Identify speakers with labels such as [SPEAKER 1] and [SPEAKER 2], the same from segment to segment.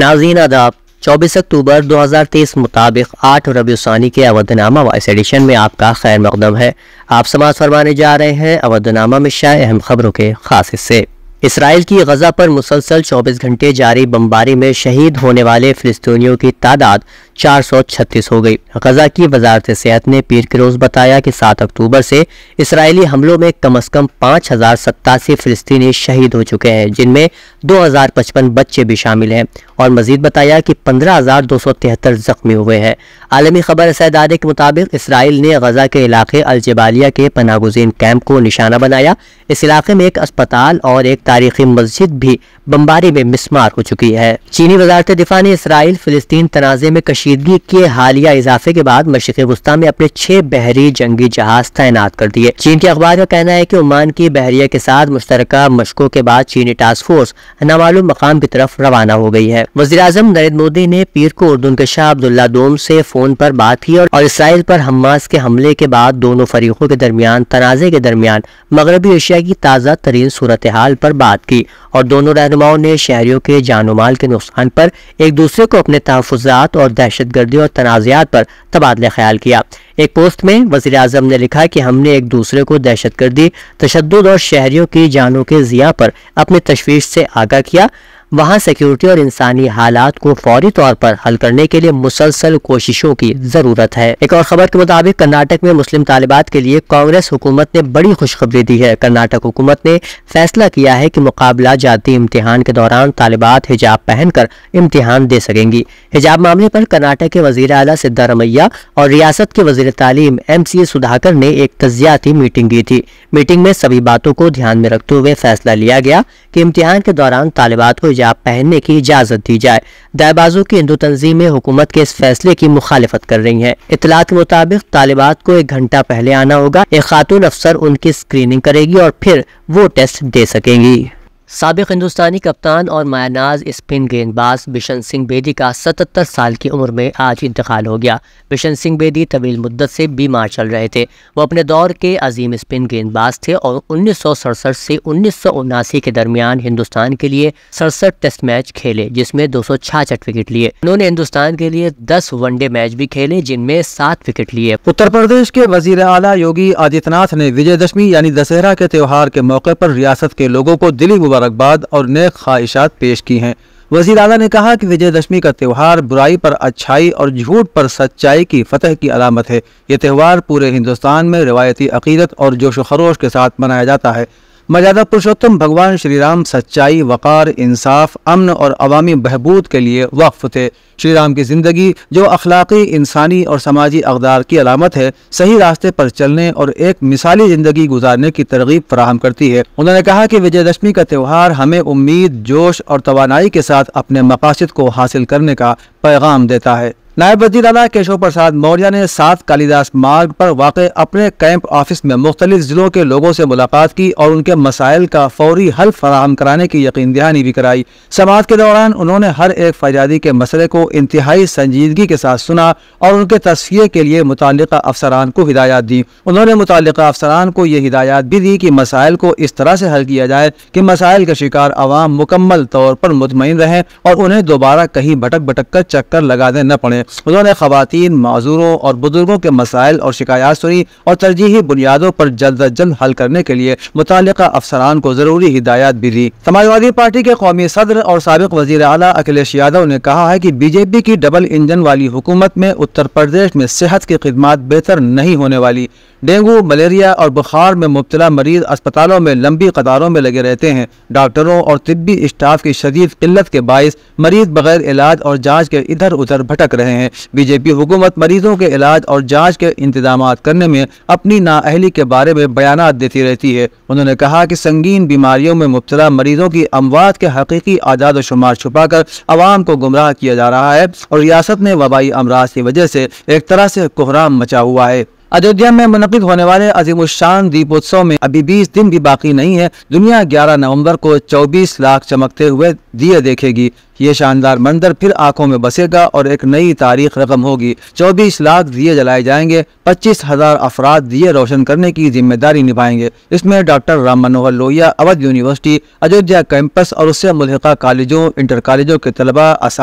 [SPEAKER 1] नाजीन आदाब चौबीस अक्टूबर 2023 मुताबिक आठ रबानी के अवधनामा वाइस एडिशन में आपका खैर मकदम है आप समाज फरमाने जा रहे हैं अवधनामा में शाय अहम खबरों के खास हिस्से इसराइल की गजा पर मुसलसल 24 घंटे जारी बमबारी में शहीद होने वाले फिलिस्तीनियों की तादाद 436 हो गई गजा की वजारत सेहत ने पीर के रोज बताया कि 7 अक्टूबर से इसराइली हमलों में कम अज कम पाँच हज़ार सत्तासी फिलिस्तीनी शहीद हो चुके हैं जिनमें 2055 बच्चे भी शामिल हैं और मजीद बताया कि पंद्रह हज़ार दो सौ तिहत्तर ज़ख्मी हुए हैं आलमी खबर सैदादे के मुताबिक इसराइल ने गजा के इलाके अलजबालिया के पनागुजीन कैंप को निशाना बनाया इस इलाके में एक अस्पताल और एक तारीख़ी मस्जिद भी बम्बारी में मिसमार हो चुकी है चीनी वजारत दिफा ने इसराइल फिलिस्तीन तनाजे में कशीदगी के हालिया इजाफे के बाद मशरक वस्ता में अपने छह बहरी जंगी जहाज तैनात कर दिए चीन के अखबार का कहना है की ओमान की बहरिया के साथ मुश्तर मशकों के बाद चीनी टास्क फोर्स नामालूम मकाम की तरफ रवाना हो गई है वजी अजम नरेंद्र मोदी ने पीर को उर्दून के शाह अब्दुल्ला दोम से फोन पर बात की और इसराइल पर हमास के हमले के बाद दोनों फरीकों के दरमियान तनाजे के दरमियान मगरबी एशिया की ताज़ा तरीन सूरत हाल पर बात की और दोनों रहन रहनुमाओं ने शहरियों के जानो माल के नुकसान पर एक दूसरे को अपने तहफात और दहशत गर्दी और तनाज़ात पर तबादला ख्याल किया एक पोस्ट में वजी अजम ने लिखा कि हमने एक दूसरे को दहशत गर्दी तशद और शहरियों की जानों के जिया पर अपनी तशवीश से आगाह किया वहां सिक्योरिटी और इंसानी हालात को फौरी तौर पर हल करने के लिए मुसलसल कोशिशों की जरूरत है एक और खबर के मुताबिक कर्नाटक में मुस्लिम तालिबात के लिए कांग्रेस हुकूमत ने बड़ी खुशखबरी दी है कर्नाटक हुकूमत ने फैसला किया है कि मुकाबला जाती इम्तिहान के दौरान तालिबात हिजाब पहनकर इम्तिहान दे सकेंगी हिजाब मामले पर कर्नाटक के वजीर अला सिद्धारमैया और रियासत के वजीर तालीम एम सी सुधाकर ने एक तजियाती मीटिंग की थी मीटिंग में सभी बातों को ध्यान में रखते हुए फैसला लिया गया कि इम्तिहान के दौरान तालिबात को हिजाब पहनने की इजाज़त दी जाए दायबाजों की हिंदू तंजीमें हुकूमत के इस फैसले की मुखालफत कर रही हैं इतलात के मुताबिक तालिबात को एक घंटा पहले आना होगा एक खातून अफसर उनकी स्क्रीनिंग करेगी और फिर वो टेस्ट दे सकेंगी सबक हिंदुस्तानी कप्तान और मायानाज स्पिन गेंदबाज बिशन सिंह बेदी का सतहत्तर साल की उम्र में आज इंतकाल हो गया बिशन सिंह बेदी तवील मुद्दत से बीमार चल रहे थे वो अपने दौर के अजीम स्पिन गेंदबाज थे और उन्नीस से उन्नीस के दरमियान हिंदुस्तान के लिए सड़सठ टेस्ट मैच खेले जिसमें दो विकेट लिए उन्होंने हिंदुस्तान के लिए दस वनडे मैच भी खेले जिनमें सात विकेट लिए
[SPEAKER 2] उत्तर प्रदेश के वजीर अला योगी आदित्यनाथ ने विजयदशमी यानी दशहरा के त्योहार के मौके आरोप रियासत के लोगों को दिली मुबारकबाद और नए ख्वाहिशात पेश की हैं वजीर अला ने कहा कि विजयदशमी का त्यौहार बुराई पर अच्छाई और झूठ पर सच्चाई की फतह की अलामत है ये त्यौहार पूरे हिंदुस्तान में रिवायती अकीदत और जोश खरोश के साथ मनाया जाता है मर्यादा पुरुषोत्तम भगवान श्री राम सच्चाई वक़ार इंसाफ अमन और अवामी बहबूद के लिए वक्फ थे श्री राम की ज़िंदगी जो अखलाकी इंसानी और समाजी अकदार की अलामत है सही रास्ते पर चलने और एक मिसाली ज़िंदगी गुजारने की तरगीब फराहम करती है उन्होंने कहा कि विजयदशमी का त्यौहार हमें उम्मीद जोश और तोानाई के साथ अपने मकासद को हासिल करने का पैगाम देता है नायब वजी अला केशव प्रसाद मौर्य ने सात कालीदास मार्ग पर वाक़ अपने कैंप ऑफिस में मुख्तलिफ ज़िलों के लोगों से मुलाकात की और उनके मसाइल का फौरी हल फराहम कराने की यकीन दहानी भी कराई समाज के दौरान उन्होंने हर एक फजादी के मसले को इंतहाई संजीदगी के साथ सुना और उनके तस्वीर के लिए मुतल अफसरान को हिदायत दी उन्होंने मुतल अफसरान को ये हिदायत भी दी कि मसाइल को इस तरह से हल किया जाए कि मसाइल का शिकार अवाम मुकम्मल तौर पर मुतमिन रहें और उन्हें दोबारा कहीं भटक भटक कर चक्कर लगाने न पड़े उन्होंने खातन माजूरों और बुजुर्गों के मसाइल और शिकायत सुनी और तरजीही बुनियादों पर जल्द अज जल्द हल करने के लिए मुतल अफसरान को ज़रूरी हिदायत भी दी समाजवादी पार्टी के कौमी सदर और सबक वजी अला अखिलेश यादव ने कहा है की बीजेपी की डबल इंजन वाली हुकूमत में उत्तर प्रदेश में सेहत की खदमात बेहतर नहीं होने वाली डेंगू मलेरिया और बुखार में मुबतला मरीज अस्पतालों में लंबी कतारों में लगे रहते हैं डॉक्टरों और तिब्बी स्टाफ की शदीद किल्लत के बायस मरीज बगैर इलाज और जाँच के इधर उधर भटक रहे हैं बीजेपी हुकूमत मरीजों के इलाज और जाँच के इंतजाम करने में अपनी नाअहली के बारे में बयान देती रहती है उन्होंने कहा कि संगीन बीमारियों में मुबतला मरीजों की अमवात के हकीकी व शुमार छुपा कर आवाम को गुमराह किया जा रहा है और रियासत ने वबाई अमराज की वजह से एक तरह से कोहराम मचा हुआ है अयोध्या में मुनद होने वाले अजीम शान दीपोत्सव में अभी बीस दिन भी बाकी नहीं है दुनिया ग्यारह नवम्बर को चौबीस लाख चमकते हुए दिए देखेगी ये शानदार मंदिर फिर आंखों में बसेगा और एक नई तारीख रकम होगी चौबीस लाख दिए जलाए जाएंगे पच्चीस हजार अफराद दिए रोशन करने की जिम्मेदारी निभाएंगे इसमें doctor Ram Manohar Lohia Awadh University Ayodhya campus और उससे मुलहका कॉलेजों इंटर कॉलेजों के तलबा इस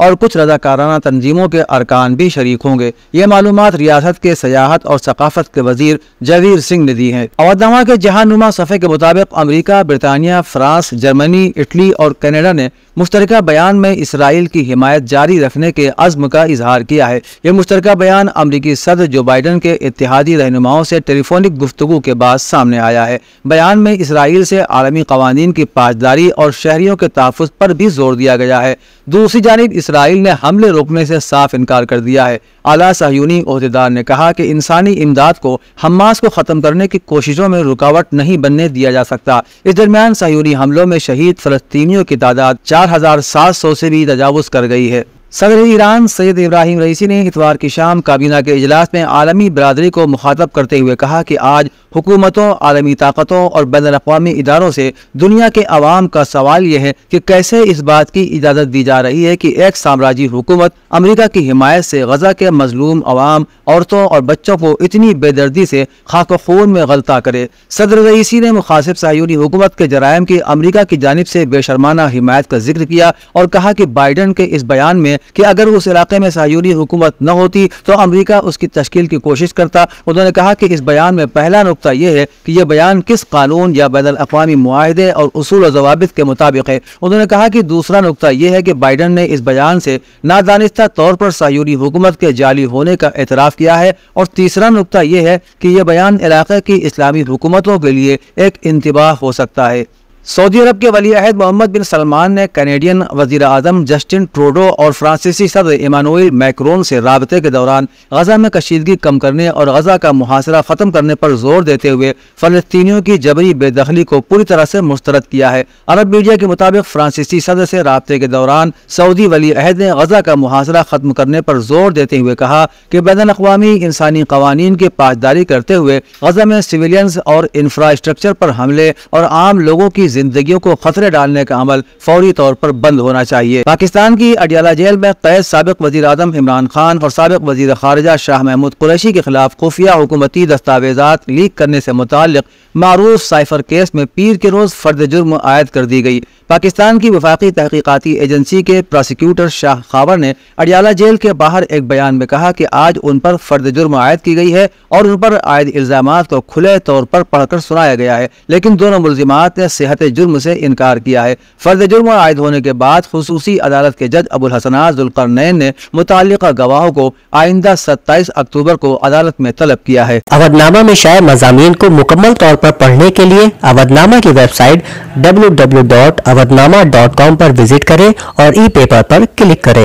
[SPEAKER 2] और कुछ रजाकाराना तंजीमों के अरकान भी शरीक होंगे ये मालूम रियासत के सियाहत और सकाफत के वजीर जवीर सिंह ने दी है अवधनामा के नुमा सफ़े के मुताबिक अमरीका ब्रितानिया फ्रांस जर्मनी इटली और कनेडा ने मुश्तर बयान में इसराइल की हिमायत जारी रखने के अज़म का इजहार किया है यह मुश्तर बयान अमरीकी सदर जो बाइडन के इतिहादी रहनुमाओं से टेलीफोनिक गुफ्तु के बाद सामने आया है बयान में इसराइल से आलमी कवानीन की पाजदारी और शहरियों के तहफ़ पर भी जोर दिया गया है दूसरी जानब इसराइल ने हमले रोकने से साफ इनकार कर दिया है आला सहयूनी अहदेदार ने कहा कि इंसानी इमदाद को हमास को ख़त्म करने की कोशिशों में रुकावट नहीं बनने दिया जा सकता इस दरमियान सहयूनी हमलों में शहीद फलस्तियों की तादाद चार चार हजार सात सौ से भी तजावज़ कर गई है सदर ईरान सैयद इब्राहिम रईसी ने इतवार की शाम काबीना के इजलास में आलमी बरदरी को मुखातब करते हुए कहा कि आज हुकूमतों आलमी ताकतों और बैन अवी इदारों से दुनिया के अवाम का सवाल यह है कि कैसे इस बात की इजाज़त दी जा रही है कि एक साम्राज्य हुकूमत अमरीका की हिमायत से गजा के मजलूम अवाम औरतों और बच्चों को इतनी बेदर्दी से खाक खून में गलता करे सदर रईसी ने मुखासिब सहयोगी हुकूमत के जराइम की अमरीका की जानब से बेशरमाना हिमायत का जिक्र किया और कहा कि बाइडन के इस बयान में कि अगर उस इलाके में सहयोगी हुकूमत न होती तो अमरीका उसकी तश्कील की कोशिश करता उन्होंने कहा कि इस बयान में पहला नुक नुकता यह है कि यह बयान किस कानून या बैन अवी माहे और असूल जवाब के मुताबिक है उन्होंने कहा कि दूसरा नुकता यह है कि बाइडन ने इस बयान से नादानिस्ता तौर पर सहयोगी हुकूमत के जाली होने का एतराफ़ किया है और तीसरा नुकता यह है कि यह बयान इलाके की इस्लामी हुकूमतों के लिए एक इंतबाह हो सकता है सऊदी अरब के वली अहद मोहम्मद बिन सलमान ने कैनेडियन वजीर अजम जस्टिन ट्रोडो और फ्रांसीसी सदर इमानुएल मैक्रोन से रबते के दौरान गजा में कशीदगी कम करने और गजा का मुहासरा ख़त्म करने पर जोर देते हुए फ़लस्तियों की जबरी बेदखली को पूरी तरह से मुस्तरद किया है अरब मीडिया के मुताबिक फ्रांसीसी सदर से रबते के दौरान सऊदी वली अहद ने गजा का मुहासरा ख़त्म करने पर जोर देते हुए कहा कि बैन अवी इंसानी कवानीन की पासदारी करते हुए गजा में सिविलियंस और इंफ्रास्ट्रक्चर पर हमले और आम लोगों की जिंदगियों को खतरे डालने का अमल फौरी तौर पर बंद होना चाहिए पाकिस्तान की अडियाला जेल में कैद सबक वजी अजम इमरान खान और सबक वजीर खारजा शाह महमूद कुरैशी के खिलाफ खुफिया हुकूमती दस्तावेजा लीक करने से मुतल मारूफ साइफर केस में पीर के रोज फर्द जुर्म आयद कर दी गई पाकिस्तान की वफाकी तहकीकती एजेंसी के प्रोसिक्यूटर शाह खावर ने अडियाला जेल के बाहर एक बयान में कहा कि आज उन पर फर्द जुर्म आयद की गई है और उन पर आयद इल्ज़ाम को खुले तौर पर पढ़कर सुनाया गया है लेकिन दोनों मुलजिमात ने सेहत जुर्म से इनकार किया है फर्द जुर्म आयद होने के बाद खसूसी अदालत के जज अबुल हसना ने मुतल गवाहों को आइंदा सत्ताईस अक्टूबर को अदालत में तलब किया है
[SPEAKER 1] अवधनामा में शायद मजामी को मुकम्मल तौर पर पढ़ने के लिए अवधनामा की website W W dot Khabarnama dot com पर विजिट करें और ई पेपर पर क्लिक करें